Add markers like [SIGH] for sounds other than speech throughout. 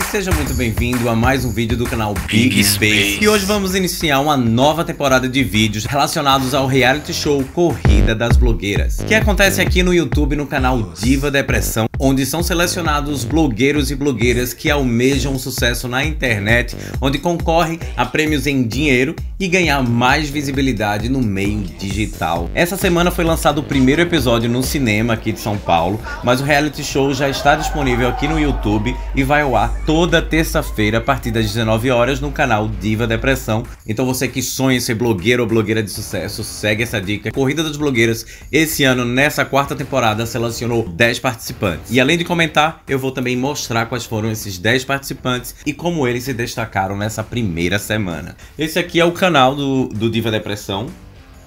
e seja muito bem-vindo a mais um vídeo do canal Big, Big Space. Space. E hoje vamos iniciar uma nova temporada de vídeos relacionados ao reality show Corrida das Blogueiras, que acontece aqui no YouTube no canal Diva Depressão, onde são selecionados blogueiros e blogueiras que almejam sucesso na internet, onde concorrem a prêmios em dinheiro e ganhar mais visibilidade no meio digital. Essa semana foi lançado o primeiro episódio no cinema aqui de São Paulo, mas o reality show já está disponível aqui no YouTube e vai ao ar toda terça-feira a partir das 19 horas no canal Diva Depressão. Então você que sonha ser blogueiro ou blogueira de sucesso, segue essa dica. Corrida das blogueiras, esse ano, nessa quarta temporada, selecionou 10 participantes. E além de comentar, eu vou também mostrar quais foram esses 10 participantes e como eles se destacaram nessa primeira semana. Esse aqui é o canal do, do Diva Depressão.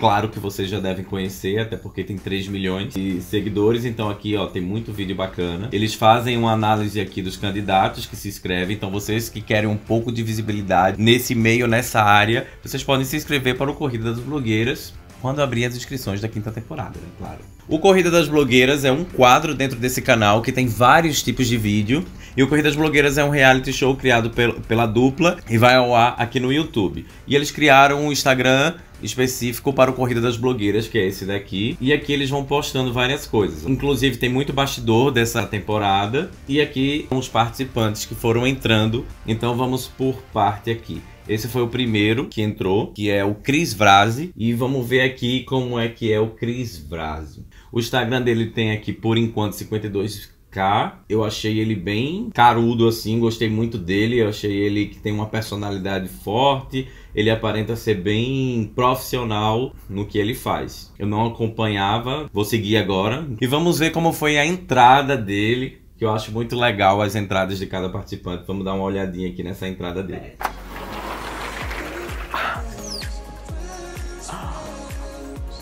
Claro que vocês já devem conhecer, até porque tem 3 milhões de seguidores, então aqui ó, tem muito vídeo bacana. Eles fazem uma análise aqui dos candidatos que se inscrevem, então vocês que querem um pouco de visibilidade nesse meio, nessa área, vocês podem se inscrever para o Corrida das Blogueiras quando abrir as inscrições da quinta temporada, né? Claro. O Corrida das Blogueiras é um quadro dentro desse canal que tem vários tipos de vídeo. E o Corrida das Blogueiras é um reality show criado pel pela dupla e vai ao ar aqui no YouTube. E eles criaram um Instagram específico para o Corrida das Blogueiras, que é esse daqui. E aqui eles vão postando várias coisas. Inclusive, tem muito bastidor dessa temporada. E aqui os participantes que foram entrando. Então vamos por parte aqui. Esse foi o primeiro que entrou, que é o Chris Vrase. E vamos ver aqui como é que é o Chris Vrase. O Instagram dele tem aqui, por enquanto, 52 k eu achei ele bem carudo, assim, gostei muito dele. Eu achei ele que tem uma personalidade forte. Ele aparenta ser bem profissional no que ele faz. Eu não acompanhava, vou seguir agora. E vamos ver como foi a entrada dele, que eu acho muito legal as entradas de cada participante. Vamos dar uma olhadinha aqui nessa entrada dele.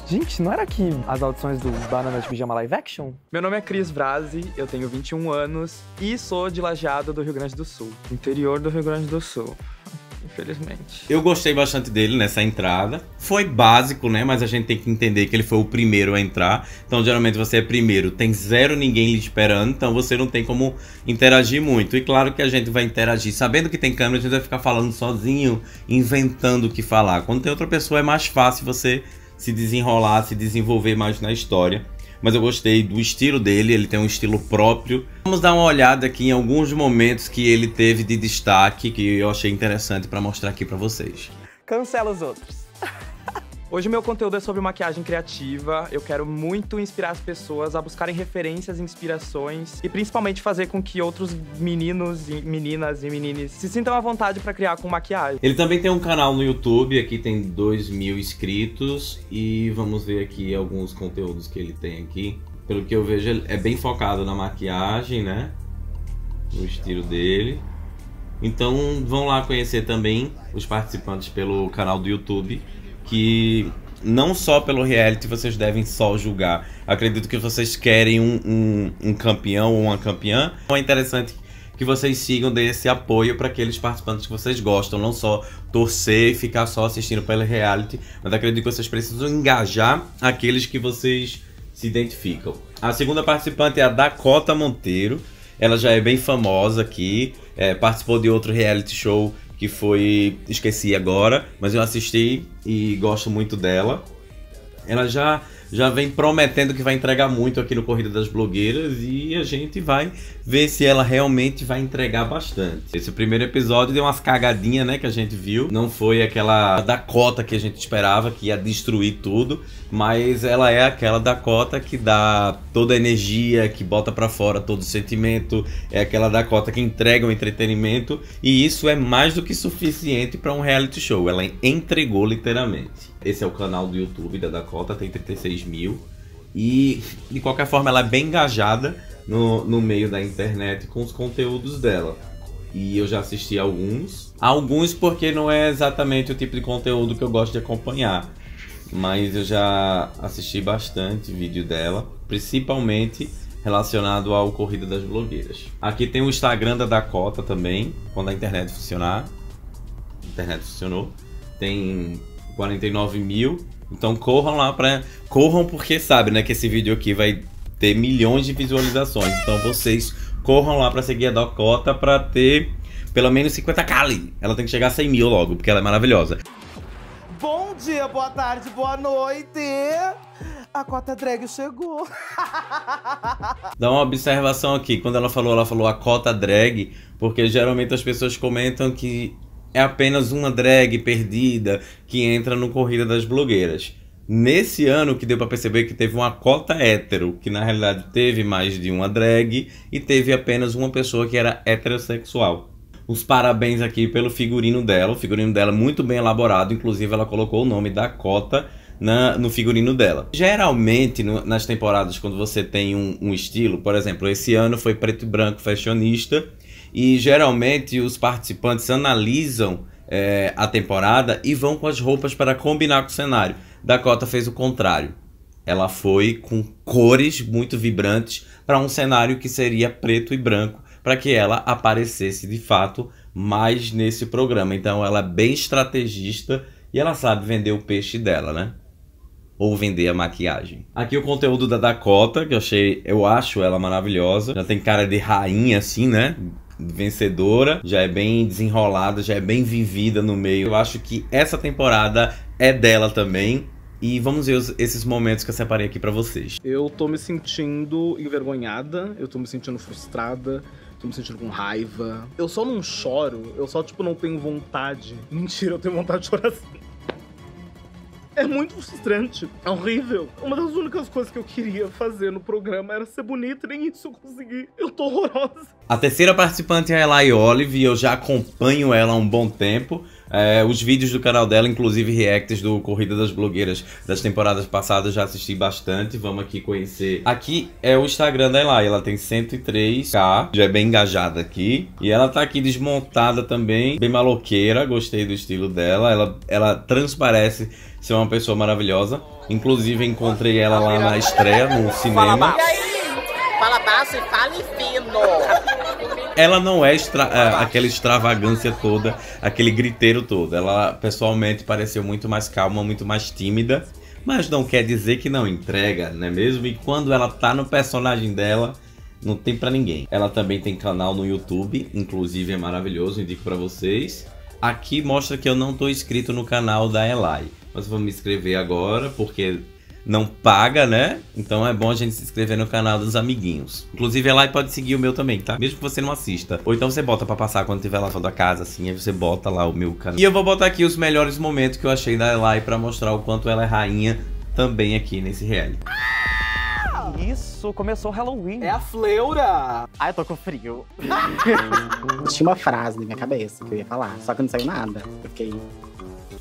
Gente, não era aqui as audições do Banana de tipo Pijama Live Action? Meu nome é Cris Vrazi, eu tenho 21 anos e sou de Lajeado do Rio Grande do Sul, interior do Rio Grande do Sul. Infelizmente. Eu gostei bastante dele nessa entrada. Foi básico, né? Mas a gente tem que entender que ele foi o primeiro a entrar. Então, geralmente, você é primeiro, tem zero ninguém lhe esperando. Então, você não tem como interagir muito. E claro que a gente vai interagir. Sabendo que tem câmera, a gente vai ficar falando sozinho, inventando o que falar. Quando tem outra pessoa, é mais fácil você se desenrolar, se desenvolver mais na história. Mas eu gostei do estilo dele, ele tem um estilo próprio. Vamos dar uma olhada aqui em alguns momentos que ele teve de destaque que eu achei interessante para mostrar aqui para vocês. Cancela os outros. Hoje meu conteúdo é sobre maquiagem criativa. Eu quero muito inspirar as pessoas a buscarem referências, inspirações e principalmente fazer com que outros meninos e meninas e menines se sintam à vontade para criar com maquiagem. Ele também tem um canal no YouTube, aqui tem 2 mil inscritos e vamos ver aqui alguns conteúdos que ele tem aqui. Pelo que eu vejo, é bem focado na maquiagem, né? No estilo dele. Então vão lá conhecer também os participantes pelo canal do YouTube que não só pelo reality vocês devem só julgar. Acredito que vocês querem um, um, um campeão ou uma campeã. Então é interessante que vocês sigam desse apoio para aqueles participantes que vocês gostam, não só torcer e ficar só assistindo pelo reality, mas acredito que vocês precisam engajar aqueles que vocês se identificam. A segunda participante é a Dakota Monteiro. Ela já é bem famosa aqui, é, participou de outro reality show que foi. Esqueci agora, mas eu assisti e gosto muito dela. Ela já já vem prometendo que vai entregar muito aqui no Corrida das Blogueiras e a gente vai ver se ela realmente vai entregar bastante. Esse primeiro episódio deu umas cagadinhas, né, que a gente viu. Não foi aquela Dakota que a gente esperava, que ia destruir tudo, mas ela é aquela Dakota que dá toda a energia, que bota para fora todo o sentimento, é aquela Dakota que entrega o entretenimento e isso é mais do que suficiente para um reality show. Ela entregou literalmente. Esse é o canal do YouTube da Dakota, tem 36 mil. E de qualquer forma ela é bem engajada no, no meio da internet com os conteúdos dela. E eu já assisti alguns. Alguns porque não é exatamente o tipo de conteúdo que eu gosto de acompanhar. Mas eu já assisti bastante vídeo dela, principalmente relacionado ao Corrida das Blogueiras. Aqui tem o Instagram da Dakota também, quando a internet funcionar. A internet funcionou. Tem 49 mil. Então corram lá pra. Corram porque sabe, né? Que esse vídeo aqui vai ter milhões de visualizações. Então vocês corram lá pra seguir a Dakota pra ter pelo menos 50k Ela tem que chegar a 100 mil logo, porque ela é maravilhosa. Bom dia, boa tarde, boa noite! A cota drag chegou. [LAUGHS] Dá uma observação aqui. Quando ela falou, ela falou a cota drag, porque geralmente as pessoas comentam que é apenas uma drag perdida que entra no Corrida das Blogueiras. Nesse ano que deu para perceber que teve uma cota hétero, que na realidade teve mais de uma drag e teve apenas uma pessoa que era heterossexual. Os parabéns aqui pelo figurino dela, o figurino dela muito bem elaborado, inclusive ela colocou o nome da cota na, no figurino dela. Geralmente, no, nas temporadas, quando você tem um, um estilo, por exemplo, esse ano foi preto e branco fashionista, e geralmente os participantes analisam é, a temporada e vão com as roupas para combinar com o cenário. Dakota fez o contrário. Ela foi com cores muito vibrantes para um cenário que seria preto e branco, para que ela aparecesse de fato mais nesse programa. Então ela é bem estrategista e ela sabe vender o peixe dela, né? ou vender a maquiagem. Aqui o conteúdo da Dakota, que eu achei, eu acho ela maravilhosa. Já tem cara de rainha assim, né? vencedora, já é bem desenrolada, já é bem vivida no meio. Eu acho que essa temporada é dela também. E vamos ver os, esses momentos que eu separei aqui para vocês. Eu tô me sentindo envergonhada, eu tô me sentindo frustrada, tô me sentindo com raiva. Eu só não choro, eu só, tipo, não tenho vontade. [LAUGHS] Mentira, eu tenho vontade de chorar assim. É muito frustrante. É horrível. Uma das únicas coisas que eu queria fazer no programa era ser bonita e nem isso eu consegui. Eu tô horrorosa. A terceira participante é a Eli Olive e eu já acompanho ela há um bom tempo. É, os vídeos do canal dela, inclusive reacts do Corrida das Blogueiras das temporadas passadas, já assisti bastante. Vamos aqui conhecer. Aqui é o Instagram da Eli. Ela tem 103k, já é bem engajada aqui. E ela tá aqui desmontada também, bem maloqueira. Gostei do estilo dela. Ela, ela transparece ser uma pessoa maravilhosa. Inclusive, encontrei ela lá na estreia, no cinema. Fala baixo, fala e fale fino ela não é extra, é, aquela extravagância toda, aquele griteiro todo. Ela pessoalmente pareceu muito mais calma, muito mais tímida, mas não quer dizer que não entrega, né mesmo? E quando ela tá no personagem dela, não tem para ninguém. Ela também tem canal no YouTube, inclusive é maravilhoso, indico para vocês. Aqui mostra que eu não tô inscrito no canal da Elai, mas vou me inscrever agora porque não paga, né? Então é bom a gente se inscrever no canal dos amiguinhos. Inclusive é lá e pode seguir o meu também, tá? Mesmo que você não assista. Ou então você bota pra passar quando tiver fora da casa, assim, aí você bota lá o meu canal. E eu vou botar aqui os melhores momentos que eu achei da Eli pra mostrar o quanto ela é rainha também aqui nesse reality. Isso, começou o Halloween. É a fleura! Ai, eu tô com frio. [LAUGHS] Tinha uma frase na minha cabeça que eu ia falar, só que não saiu nada. Eu fiquei...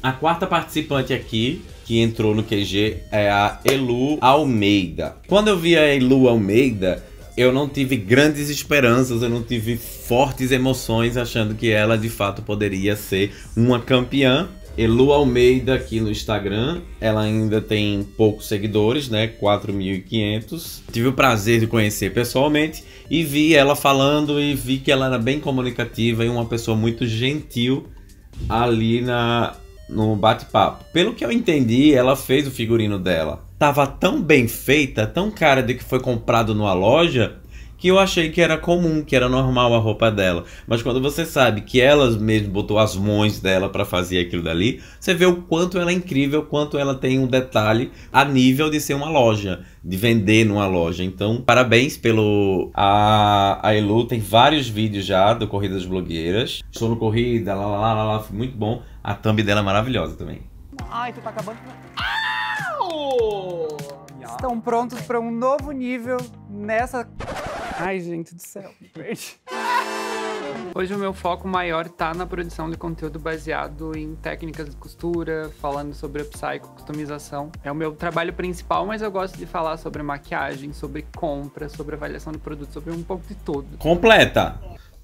A quarta participante aqui que entrou no QG é a Elu Almeida. Quando eu vi a Elu Almeida, eu não tive grandes esperanças, eu não tive fortes emoções achando que ela de fato poderia ser uma campeã. Elu Almeida aqui no Instagram, ela ainda tem poucos seguidores, né? 4.500. Tive o prazer de conhecer pessoalmente e vi ela falando e vi que ela era bem comunicativa e uma pessoa muito gentil ali na no bate-papo. Pelo que eu entendi, ela fez o figurino dela. Tava tão bem feita, tão cara de que foi comprado numa loja, que eu achei que era comum, que era normal a roupa dela. Mas quando você sabe que ela mesmo botou as mãos dela para fazer aquilo dali, você vê o quanto ela é incrível, quanto ela tem um detalhe a nível de ser uma loja, de vender numa loja. Então, parabéns pelo a, a Elu, tem vários vídeos já do das Blogueiras. Estou no corrida, lá lá lá, lá muito bom. A thumb dela é maravilhosa também. Ai, tu tá acabando. Ah! estão prontos para um novo nível nessa. Ai, gente do céu, Hoje o meu foco maior está na produção de conteúdo baseado em técnicas de costura, falando sobre upcycle, customização. É o meu trabalho principal, mas eu gosto de falar sobre maquiagem, sobre compra, sobre avaliação de produto, sobre um pouco de tudo. Completa!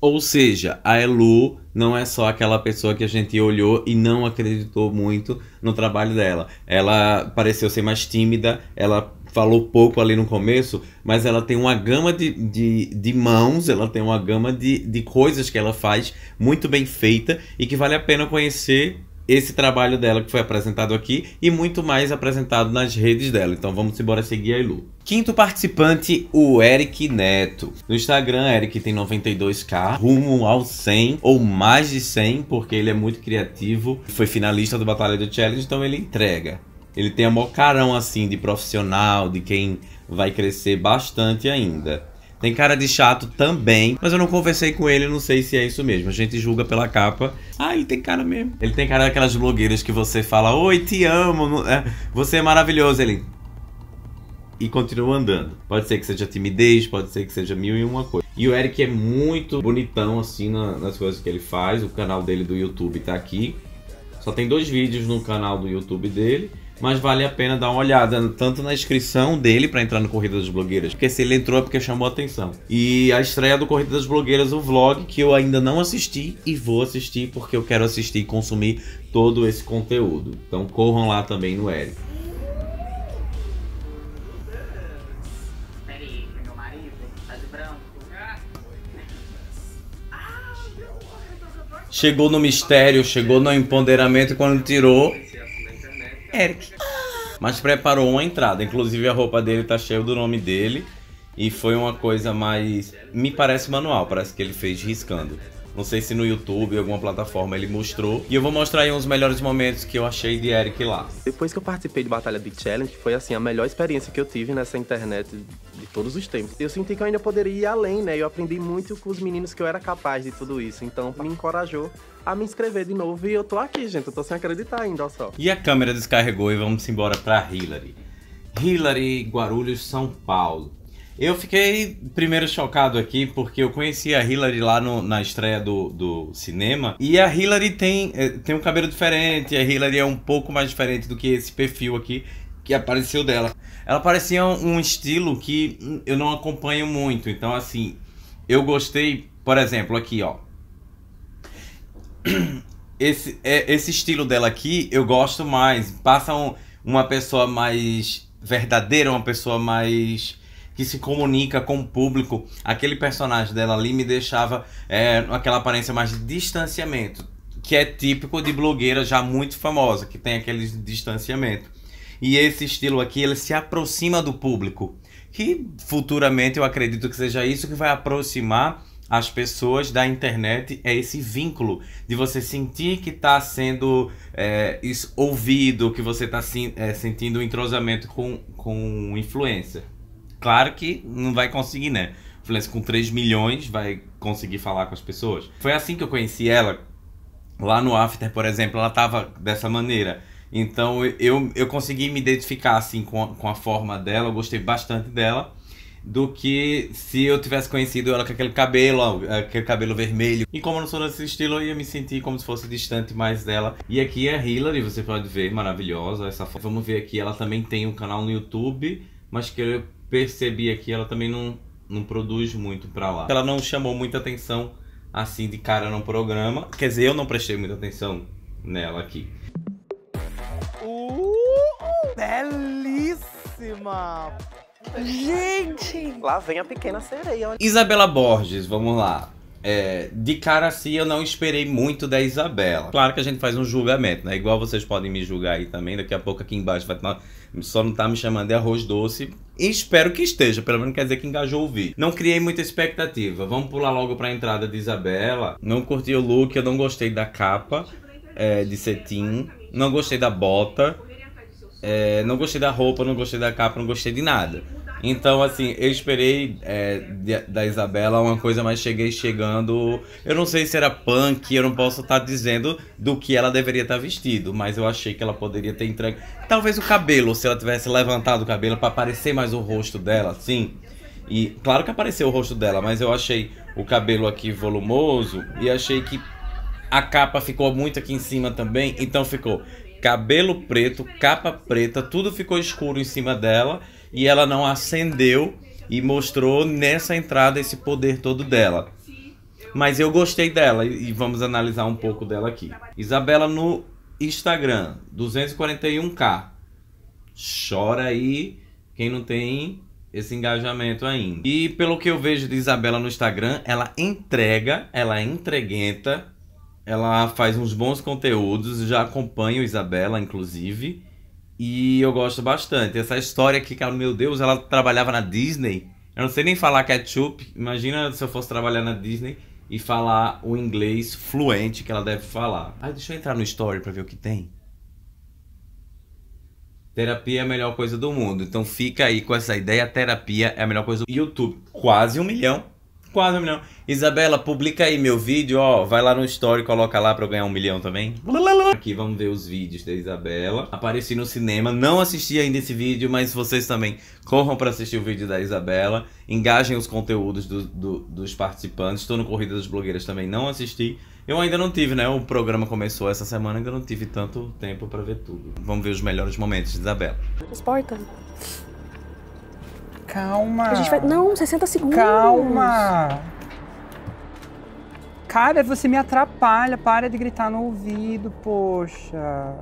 Ou seja, a Elu não é só aquela pessoa que a gente olhou e não acreditou muito no trabalho dela. Ela pareceu ser mais tímida, ela falou pouco ali no começo, mas ela tem uma gama de, de, de, mãos, ela tem uma gama de, de coisas que ela faz muito bem feita e que vale a pena conhecer esse trabalho dela que foi apresentado aqui e muito mais apresentado nas redes dela. Então vamos embora seguir a Elu. Quinto participante, o Eric Neto. No Instagram, Eric tem 92k, rumo aos 100 ou mais de 100, porque ele é muito criativo. Foi finalista do Batalha do Challenge, então ele entrega. Ele tem a mocarão, assim de profissional, de quem vai crescer bastante ainda. Tem cara de chato também, mas eu não conversei com ele, não sei se é isso mesmo. A gente julga pela capa. Ah, ele tem cara mesmo. Ele tem cara daquelas blogueiras que você fala: Oi, te amo, é, você é maravilhoso. Ele, e continua andando. Pode ser que seja timidez, pode ser que seja mil e uma coisa. E o Eric é muito bonitão assim na, nas coisas que ele faz. O canal dele do YouTube tá aqui. Só tem dois vídeos no canal do YouTube dele. Mas vale a pena dar uma olhada tanto na inscrição dele para entrar no Corrida das Blogueiras, porque se ele entrou é porque chamou atenção. E a estreia do Corrida das Blogueiras, o vlog que eu ainda não assisti e vou assistir porque eu quero assistir e consumir todo esse conteúdo. Então corram lá também no Eric. chegou no mistério, chegou no empoderamento e quando tirou. Eric. Mas preparou uma entrada, inclusive a roupa dele tá cheia do nome dele. E foi uma coisa mais. Me parece manual, parece que ele fez riscando. Não sei se no YouTube, alguma plataforma ele mostrou. E eu vou mostrar aí uns melhores momentos que eu achei de Eric lá. Depois que eu participei de Batalha Big Challenge, foi assim a melhor experiência que eu tive nessa internet todos os tempos. Eu senti que eu ainda poderia ir além, né? Eu aprendi muito com os meninos que eu era capaz de tudo isso. Então, me encorajou a me inscrever de novo. E eu tô aqui, gente. Eu tô sem acreditar ainda, ó só. E a câmera descarregou e vamos embora pra Hillary. Hillary, Guarulhos, São Paulo. Eu fiquei primeiro chocado aqui porque eu conheci a Hillary lá no, na estreia do, do cinema e a Hillary tem, eh, tem um cabelo diferente, a Hillary é um pouco mais diferente do que esse perfil aqui que apareceu dela. Ela parecia um, um estilo que eu não acompanho muito. Então, assim, eu gostei, por exemplo, aqui, ó. [CLEARS THROAT] Esse, é, esse estilo dela aqui eu gosto mais. Passa um, uma pessoa mais verdadeira, uma pessoa mais que se comunica com o público. Aquele personagem dela ali me deixava é, aquela aparência mais de distanciamento, que é típico de blogueira já muito famosa, que tem aquele distanciamento. E esse estilo aqui, ele se aproxima do público, que futuramente eu acredito que seja isso que vai aproximar as pessoas da internet é esse vínculo de você sentir que está sendo é, ouvido, que você está é, sentindo um entrosamento com, com influencer. Claro que não vai conseguir, né? Influencer com 3 milhões vai conseguir falar com as pessoas. Foi assim que eu conheci ela. Lá no After, por exemplo, ela estava dessa maneira então eu, eu consegui me identificar assim com a, com a forma dela, eu gostei bastante dela, do que se eu tivesse conhecido ela com aquele cabelo, aquele cabelo vermelho. E como eu não sou desse estilo, eu ia me sentir como se fosse distante mais dela. E aqui é Hillary, você pode ver, maravilhosa essa foto. Vamos ver aqui, ela também tem um canal no YouTube, mas que eu percebi aqui, ela também não, não produz muito pra lá. Ela não chamou muita atenção assim de cara no programa. Quer dizer, eu não prestei muita atenção nela aqui belíssima. Gente! Lá vem a pequena sereia. Isabela Borges, vamos lá. É, de cara assim, eu não esperei muito da Isabela. Claro que a gente faz um julgamento, né? Igual vocês podem me julgar aí também. Daqui a pouco aqui embaixo vai Só não tá me chamando de arroz doce. E espero que esteja, pelo menos quer dizer que engajou o vídeo. Não criei muita expectativa. Vamos pular logo pra entrada de Isabela. Não curti o look, eu não gostei da capa é, de cetim. Não gostei da bota. É, não gostei da roupa, não gostei da capa, não gostei de nada. Então, assim, eu esperei é, da Isabela uma coisa, mas cheguei chegando. Eu não sei se era punk, eu não posso estar tá dizendo do que ela deveria estar tá vestido, mas eu achei que ela poderia ter entregue. Talvez o cabelo, se ela tivesse levantado o cabelo para aparecer mais o rosto dela, assim. E claro que apareceu o rosto dela, mas eu achei o cabelo aqui volumoso e achei que a capa ficou muito aqui em cima também, então ficou cabelo preto, capa preta, tudo ficou escuro em cima dela e ela não acendeu e mostrou nessa entrada esse poder todo dela. Mas eu gostei dela e vamos analisar um pouco dela aqui. Isabela no Instagram, 241k. Chora aí quem não tem esse engajamento ainda. E pelo que eu vejo de Isabela no Instagram, ela entrega, ela entreguenta, ela faz uns bons conteúdos, já acompanho Isabela, inclusive, e eu gosto bastante. Essa história aqui, cara, meu Deus, ela trabalhava na Disney. Eu não sei nem falar ketchup. Imagina se eu fosse trabalhar na Disney e falar o inglês fluente que ela deve falar. Ai, deixa eu entrar no story pra ver o que tem. Terapia é a melhor coisa do mundo. Então fica aí com essa ideia. Terapia é a melhor coisa do YouTube. Quase um milhão Quase um milhão. Isabela, publica aí meu vídeo, ó. Vai lá no story, coloca lá pra eu ganhar um milhão também. Aqui vamos ver os vídeos da Isabela. Apareci no cinema, não assisti ainda esse vídeo, mas vocês também corram pra assistir o vídeo da Isabela. Engajem os conteúdos do, do, dos participantes. Estou no Corrida das Blogueiras também, não assisti. Eu ainda não tive, né? O programa começou essa semana, ainda não tive tanto tempo pra ver tudo. Vamos ver os melhores momentos de Isabela. Esporta. Calma. A gente vai. Não, 60 segundos. Calma. Cara, você me atrapalha. Para de gritar no ouvido, poxa.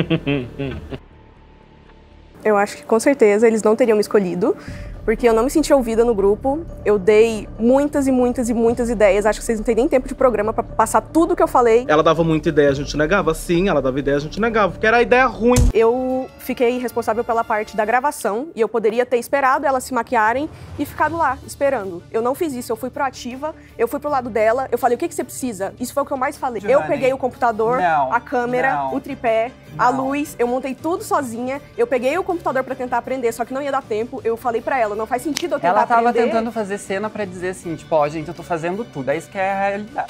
[LAUGHS] Eu acho que com certeza eles não teriam escolhido porque eu não me senti ouvida no grupo. Eu dei muitas e muitas e muitas ideias. Acho que vocês não têm nem tempo de programa para passar tudo que eu falei. Ela dava muita ideia, a gente negava. Sim, ela dava ideia, a gente negava, porque era ideia ruim. Eu fiquei responsável pela parte da gravação e eu poderia ter esperado elas se maquiarem e ficado lá, esperando. Eu não fiz isso, eu fui proativa, eu fui pro lado dela, eu falei o que, que você precisa. Isso foi o que eu mais falei. eu peguei o computador, não, a câmera, não. o tripé, não. A luz, eu montei tudo sozinha. Eu peguei o computador para tentar aprender, só que não ia dar tempo. Eu falei para ela, não faz sentido eu tentar ela aprender. Ela tava tentando fazer cena para dizer assim, tipo, ó, oh, gente, eu tô fazendo tudo. É isso que é a realidade.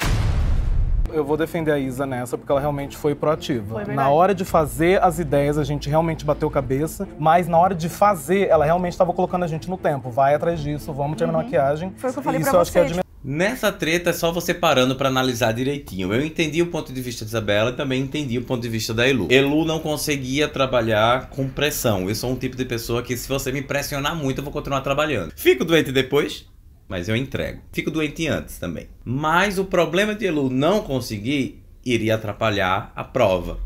Eu vou defender a Isa nessa, porque ela realmente foi proativa. Foi na hora de fazer as ideias, a gente realmente bateu cabeça, mas na hora de fazer, ela realmente estava colocando a gente no tempo. Vai atrás disso, vamos terminar uhum. a maquiagem. Foi o que eu falei Isso pra eu você, acho que é admirável. Nessa treta é só você parando para analisar direitinho. Eu entendi o ponto de vista de Isabela e também entendi o ponto de vista da Elu. Elu não conseguia trabalhar com pressão. Eu sou um tipo de pessoa que se você me pressionar muito, eu vou continuar trabalhando. Fico doente depois, mas eu entrego. Fico doente antes também. Mas o problema de Elu não conseguir iria atrapalhar a prova.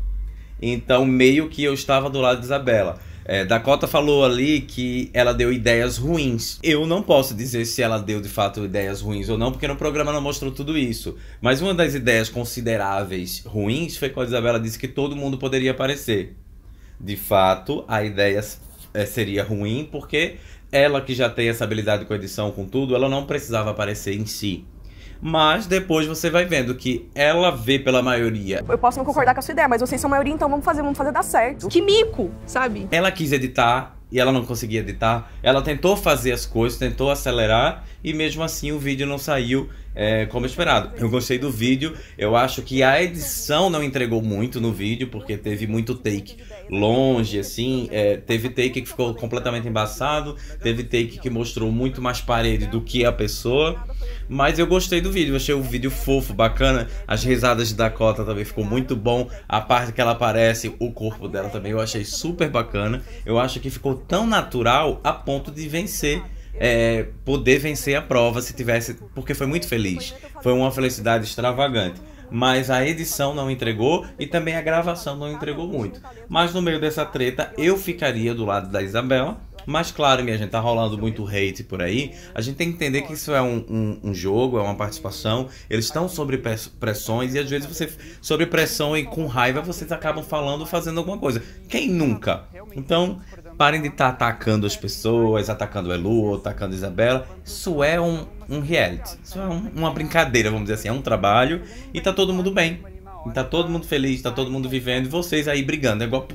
Então meio que eu estava do lado de Isabela. É, Dakota falou ali que ela deu ideias ruins. Eu não posso dizer se ela deu de fato ideias ruins ou não, porque no programa não mostrou tudo isso. Mas uma das ideias consideráveis ruins foi quando a Isabela disse que todo mundo poderia aparecer. De fato, a ideia é, seria ruim, porque ela que já tem essa habilidade com edição, com tudo, ela não precisava aparecer em si mas depois você vai vendo que ela vê pela maioria. Eu posso não concordar com a sua ideia, mas vocês são maioria, então vamos fazer, vamos fazer dar certo. Que mico, sabe? Ela quis editar e ela não conseguia editar. Ela tentou fazer as coisas, tentou acelerar e mesmo assim o vídeo não saiu é, como esperado. Eu gostei do vídeo, eu acho que a edição não entregou muito no vídeo, porque teve muito take longe, assim, é, teve take que ficou completamente embaçado, teve take que mostrou muito mais parede do que a pessoa. Mas eu gostei do vídeo, achei o vídeo fofo, bacana. As risadas de Dakota também ficou muito bom. A parte que ela aparece, o corpo dela também eu achei super bacana. Eu acho que ficou tão natural a ponto de vencer é, poder vencer a prova se tivesse. Porque foi muito feliz. Né, foi uma felicidade extravagante. Mas a edição não entregou e também a gravação não entregou ah, muito. Mas no meio dessa treta, eu ficaria do lado da Isabela. Mas claro, minha gente, tá rolando muito hate por aí. A gente tem que entender que isso é um, um, um jogo, é uma participação. Eles estão sob pressões e às vezes você, sobre pressão e com raiva, vocês acabam falando, fazendo alguma coisa. Quem nunca? Então, Parem de estar tá atacando as pessoas, atacando Elu, atacando Isabela. Isso é um, um reality. Isso é um, uma brincadeira, vamos dizer assim. É um trabalho e tá todo mundo bem. E tá todo mundo feliz, tá todo mundo vivendo e vocês aí brigando. É igual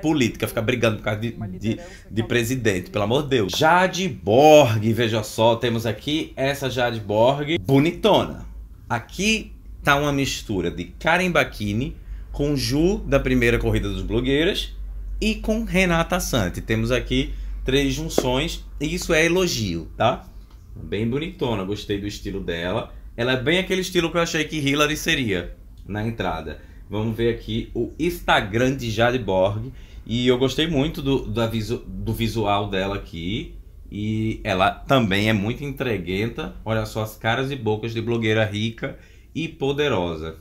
política, ficar brigando por causa de, de, de, presidente, pelo amor de Deus. Jade Borg, veja só, temos aqui essa Jade Borg bonitona. Aqui tá uma mistura de Karen Bakini com Ju da primeira corrida dos blogueiras e com Renata Sante. Temos aqui três junções e isso é elogio, tá? Bem bonitona, gostei do estilo dela. Ela é bem aquele estilo que eu achei que Hillary seria na entrada. Vamos ver aqui o Instagram de Jade Borg. E eu gostei muito do, do, aviso, do visual dela aqui. E ela também é muito entreguenta. Olha só as caras e bocas de blogueira rica e poderosa.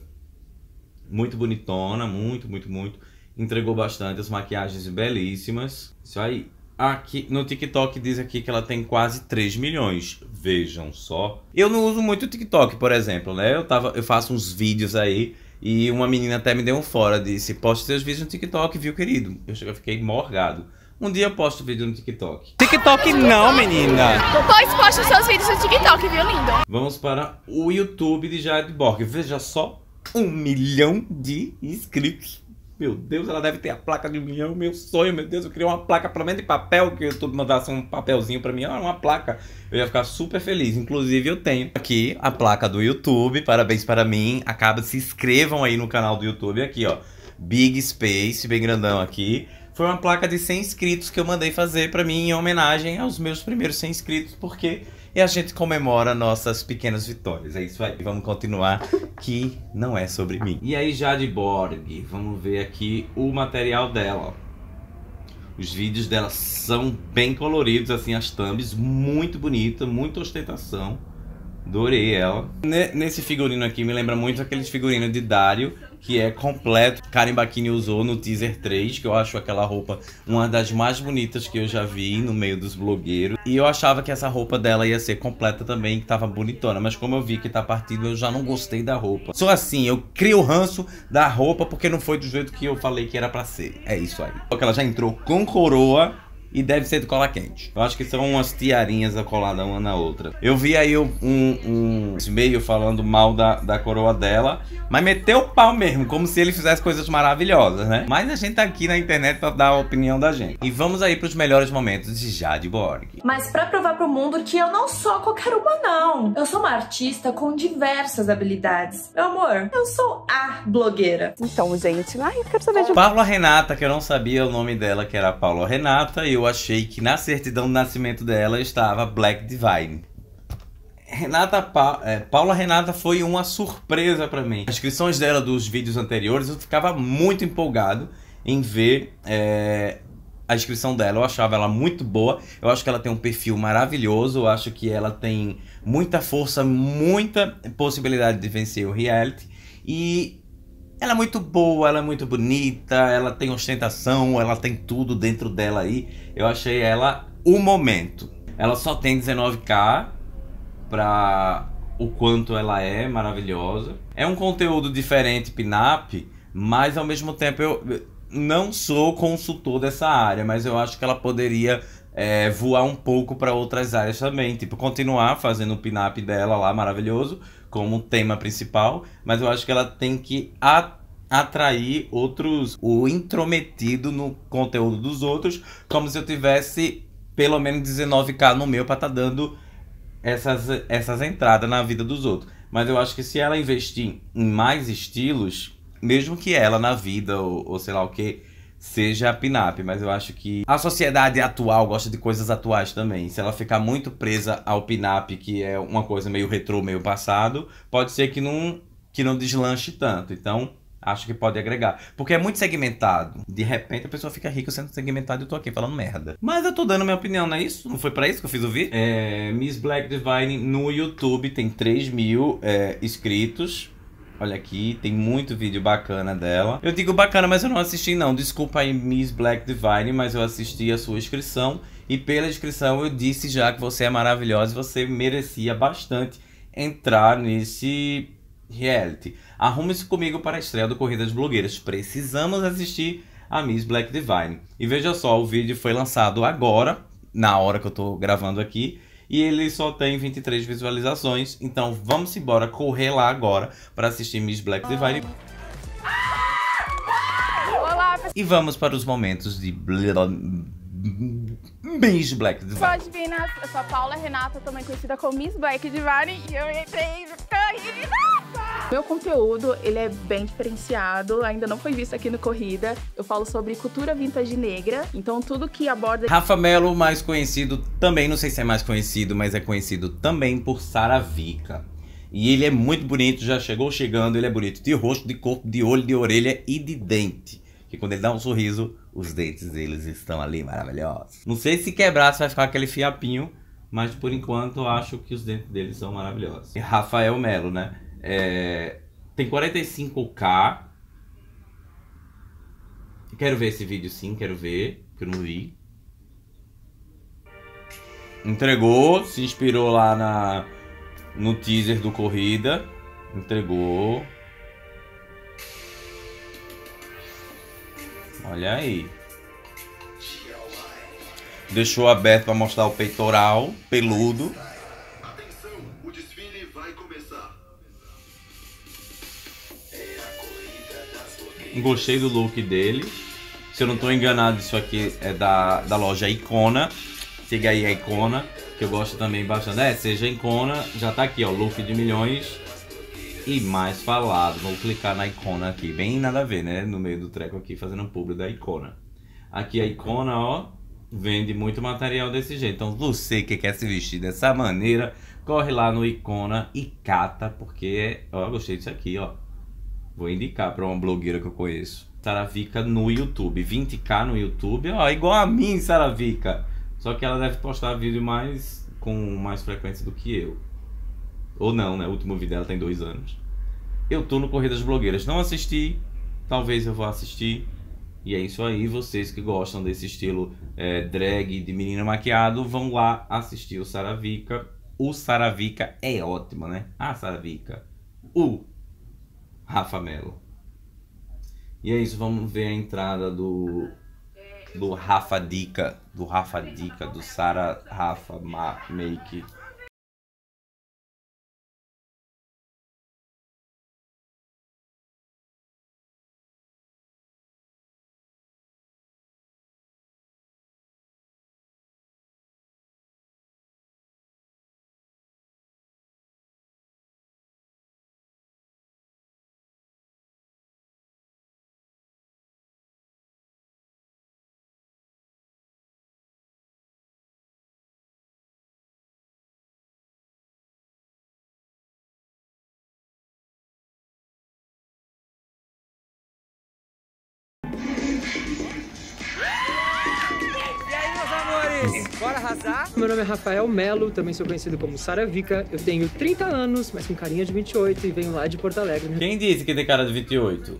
Muito bonitona, muito, muito, muito entregou bastante, as maquiagens belíssimas. Isso aí. Aqui, no TikTok diz aqui que ela tem quase 3 milhões. Vejam só. Eu não uso muito o TikTok, por exemplo, né? Eu, tava, eu faço uns vídeos aí e uma menina até me deu um fora. Disse, poste seus vídeos no TikTok, viu, querido? Eu, eu fiquei morgado. Um dia eu posto vídeo no TikTok. TikTok não, menina! Pois poste seus vídeos no TikTok, viu, lindo? Vamos para o YouTube de Jared Borg. Veja só, um milhão de inscritos. Meu Deus, ela deve ter a placa de um milhão. Meu sonho, meu Deus, eu queria uma placa, pelo menos de papel, que o YouTube mandasse um papelzinho para mim. Ah, uma placa. Eu ia ficar super feliz. Inclusive, eu tenho aqui a placa do YouTube. Parabéns para mim. Acaba, se inscrevam aí no canal do YouTube. Aqui, ó. Big Space, bem grandão aqui. Foi uma placa de 100 inscritos que eu mandei fazer para mim em homenagem aos meus primeiros 100 inscritos, porque e a gente comemora nossas pequenas vitórias. É isso aí. Vamos continuar que não é sobre mim. E aí Jade Borg, vamos ver aqui o material dela. Os vídeos dela são bem coloridos, assim, as thumbs, muito bonita, muita ostentação. Adorei ela. Nesse figurino aqui me lembra muito aqueles figurinos de Dario que é completo. Karen Bakini usou no teaser 3, que eu acho aquela roupa uma das mais bonitas que eu já vi no meio dos blogueiros. E eu achava que essa roupa dela ia ser completa também, que tava bonitona. Mas como eu vi que tá partido, eu já não gostei da roupa. Sou assim, eu crio ranço da roupa porque não foi do jeito que eu falei que era pra ser. É isso aí. que ela já entrou com coroa e deve ser de cola quente. Eu acho que são umas tiarinhas coladas uma na outra. Eu vi aí um, um, um meio falando mal da, da coroa dela, mas meteu o pau mesmo, como se ele fizesse coisas maravilhosas, né? Mas a gente tá aqui na internet pra dar a opinião da gente. E vamos aí pros melhores momentos de Jade Borg. Mas pra provar pro mundo que eu não sou qualquer uma, não. Eu sou uma artista com diversas habilidades. Meu amor, eu sou a blogueira. Então, gente, ai, eu quero saber de... Paula Renata, que eu não sabia o nome dela, que era Paula Renata, e eu achei que na certidão do nascimento dela estava Black Divine. Renata pa é, Paula Renata foi uma surpresa para mim. As inscrições dela dos vídeos anteriores, eu ficava muito empolgado em ver é, a inscrição dela. Eu achava ela muito boa. Eu acho que ela tem um perfil maravilhoso. Eu acho que ela tem muita força, muita possibilidade de vencer o reality. E ela é muito boa, ela é muito bonita, ela tem ostentação, ela tem tudo dentro dela aí. Eu achei ela o momento. Ela só tem 19k pra o quanto ela é maravilhosa. É um conteúdo diferente, Pinap, mas ao mesmo tempo eu não sou consultor dessa área, mas eu acho que ela poderia é, voar um pouco para outras áreas também. Tipo, continuar fazendo o pinap dela lá maravilhoso como tema principal, mas eu acho que ela tem que atuar atrair outros, o intrometido no conteúdo dos outros, como se eu tivesse pelo menos 19k no meu para estar tá dando essas, essas entradas na vida dos outros. Mas eu acho que se ela investir em mais estilos, mesmo que ela na vida ou, ou sei lá o que, seja pin-up, mas eu acho que a sociedade atual gosta de coisas atuais também. Se ela ficar muito presa ao pin-up, que é uma coisa meio retrô, meio passado, pode ser que não que não deslanche tanto. Então, Acho que pode agregar. Porque é muito segmentado. De repente a pessoa fica rica sendo segmentada e eu tô aqui falando merda. Mas eu tô dando minha opinião, não é isso? Não foi para isso que eu fiz o vídeo? É, Miss Black Divine no YouTube tem 3 mil é, inscritos. Olha aqui, tem muito vídeo bacana dela. Eu digo bacana, mas eu não assisti não. Desculpa aí, Miss Black Divine, mas eu assisti a sua inscrição. E pela inscrição eu disse já que você é maravilhosa e você merecia bastante entrar nesse reality. Arrume-se comigo para a estreia do Corrida das Blogueiras. Precisamos assistir a Miss Black Divine. E veja só, o vídeo foi lançado agora, na hora que eu tô gravando aqui, e ele só tem 23 visualizações. Então vamos embora correr lá agora para assistir Miss Black Divine. e vamos para os momentos de Miss Black Divine. Pode vir, eu sou a Paula Renata, também conhecida como Miss Black Divine, e eu entrei meu conteúdo, ele é bem diferenciado, ainda não foi visto aqui no Corrida. Eu falo sobre cultura vintage negra, então tudo que aborda... Rafa Melo, mais conhecido também, não sei se é mais conhecido, mas é conhecido também por Sara Vika. E ele é muito bonito, já chegou chegando, ele é bonito de rosto, de corpo, de olho, de orelha e de dente. Que quando ele dá um sorriso, os dentes deles estão ali maravilhosos. Não sei se quebrar se vai ficar aquele fiapinho, mas por enquanto acho que os dentes deles são maravilhosos. E Rafael Melo, né? É, tem 45k. Quero ver esse vídeo sim, quero ver, que eu não vi. Entregou, se inspirou lá na no teaser do corrida, entregou. Olha aí. Deixou aberto para mostrar o peitoral peludo. Gostei do look dele. Se eu não estou enganado, isso aqui é da, da loja Icona. Siga aí a Icona, que eu gosto também bastante. É, seja Icona, já está aqui, ó. Look de milhões e mais falado. Vou clicar na Icona aqui. Bem nada a ver, né? No meio do treco aqui, fazendo um publi da Icona. Aqui a Icona, ó vende muito material desse jeito. Então, você que quer se vestir dessa maneira, corre lá no Icona e cata, porque, ó, gostei disso aqui, ó. Vou indicar para uma blogueira que eu conheço. Saravica no YouTube. 20k no YouTube. Ó, igual a mim, Saravica. Só que ela deve postar vídeo mais com mais frequência do que eu. Ou não, né? O último vídeo dela tem dois anos. Eu tô no Corrida das Blogueiras. Não assisti. Talvez eu vou assistir. E é isso aí. Vocês que gostam desse estilo é, drag de menina maquiado, vão lá assistir o Saravica. O Saravica é ótimo, né? Ah, Saravica. O Rafa Melo. E é isso, vamos ver a entrada do do Rafa Dica, do Rafa Dica, do Sara Rafa Ma Make. casar. Meu nome é Rafael Melo, também sou conhecido como Sara Vika. Eu tenho 30 anos, mas com carinha de 28 e venho lá de Porto Alegre. Né? Quem disse que tem cara de 28?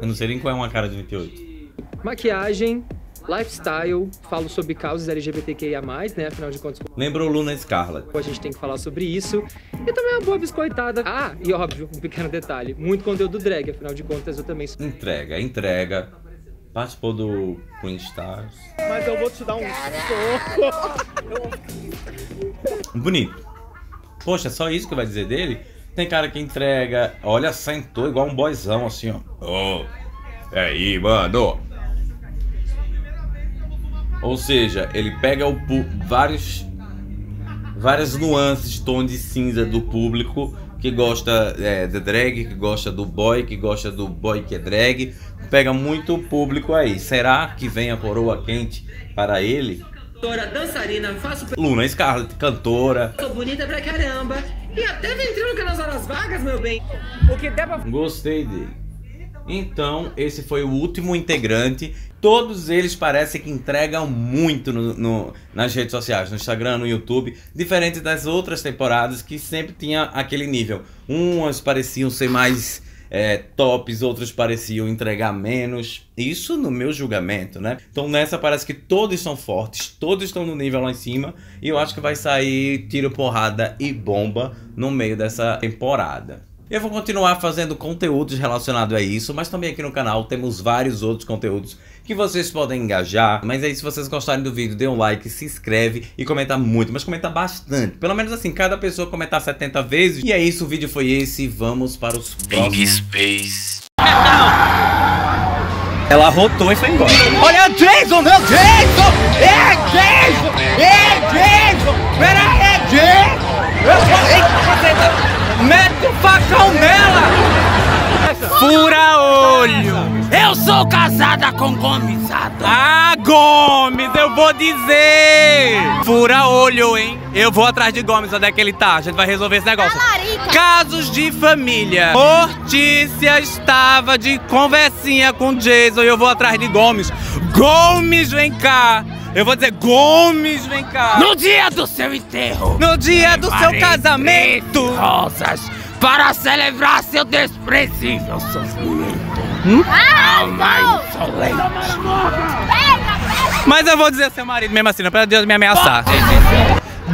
Eu não sei nem qual é uma cara de 28. Maquiagem, lifestyle, falo sobre causas LGBTQIA+, né, afinal de contas... Lembrou Luna Scarlett. A gente tem que falar sobre isso. E também é uma boa biscoitada. Ah, e óbvio, um pequeno detalhe, muito conteúdo drag, afinal de contas eu também sou... Entrega, entrega. Participou do Queen Stars. Mas eu vou te dar um soco. Bonito. Poxa, só isso que vai dizer dele? Tem cara que entrega. Olha, sentou igual um boizão assim, ó. Oh, é aí, mano. Ou seja, ele pega o vários várias nuances, tom de cinza do público que gosta é, de drag, que gosta do boy, que gosta do boy que é drag, pega muito público aí. Será que vem a coroa quente para ele? Cantora, dançarina, faço... Luna Scarlett, cantora. Sou bonita pra caramba. E até ventriloquia nas horas vagas, meu bem. O que der pra... Gostei dele. Então, esse foi o último integrante Todos eles parecem que entregam muito no, no, nas redes sociais, no Instagram, no YouTube, diferente das outras temporadas que sempre tinha aquele nível. Umas pareciam ser mais é, tops, outras pareciam entregar menos. Isso no meu julgamento, né? Então nessa parece que todos são fortes, todos estão no nível lá em cima. E eu acho que vai sair tiro, porrada e bomba no meio dessa temporada. Eu vou continuar fazendo conteúdos relacionados a isso, mas também aqui no canal temos vários outros conteúdos que vocês podem engajar. Mas aí, se vocês gostarem do vídeo, dê um like, se inscreve e comenta muito, mas comenta bastante. Pelo menos assim, cada pessoa comentar 70 vezes. E é isso, o vídeo foi esse. Vamos para os próximos. Big Space. [LAUGHS] Ela rotou e foi embora. Olha, o é Jason, meu Jason! É Jason! É Jason! Peraí, é Jason! Eu sou... Eita, tá? Mete o facão nela! Fura olho! Eu sou casada com Gomes, Ah, Gomes, eu vou dizer! Fura olho, hein? Eu vou atrás de Gomes, onde é que ele tá? A gente vai resolver esse negócio. Tá, Casos de família. Hortícia estava de conversinha com Jason e eu vou atrás de Gomes. Gomes, vem cá! Eu vou dizer, Gomes, vem cá. No dia do seu enterro. No dia do seu casamento. Rosas para celebrar seu desprezível sofrimento. Hum? Ah, Alma insolente. Mas eu vou dizer seu marido mesmo assim, não é pra Deus me ameaçar.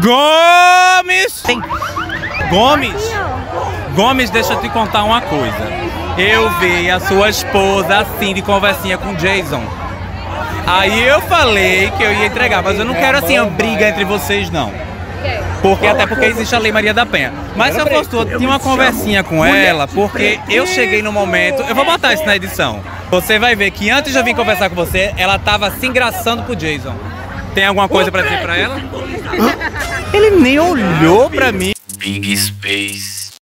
Gomes! Sim. Gomes! Gomes, deixa eu te contar uma coisa. Eu vi a sua esposa assim de conversinha com Jason. Aí eu falei que eu ia entregar, mas eu não quero assim a é, briga é. entre vocês, não. Porque até porque existe a Lei Maria da Penha. Mas se eu postou, eu tinha uma conversinha com ela, porque eu cheguei no momento. Eu vou botar isso na edição. Você vai ver que antes de eu vir conversar com você, ela tava se engraçando pro Jason. Tem alguma coisa para dizer para ela? Ele nem olhou para mim. Big Space.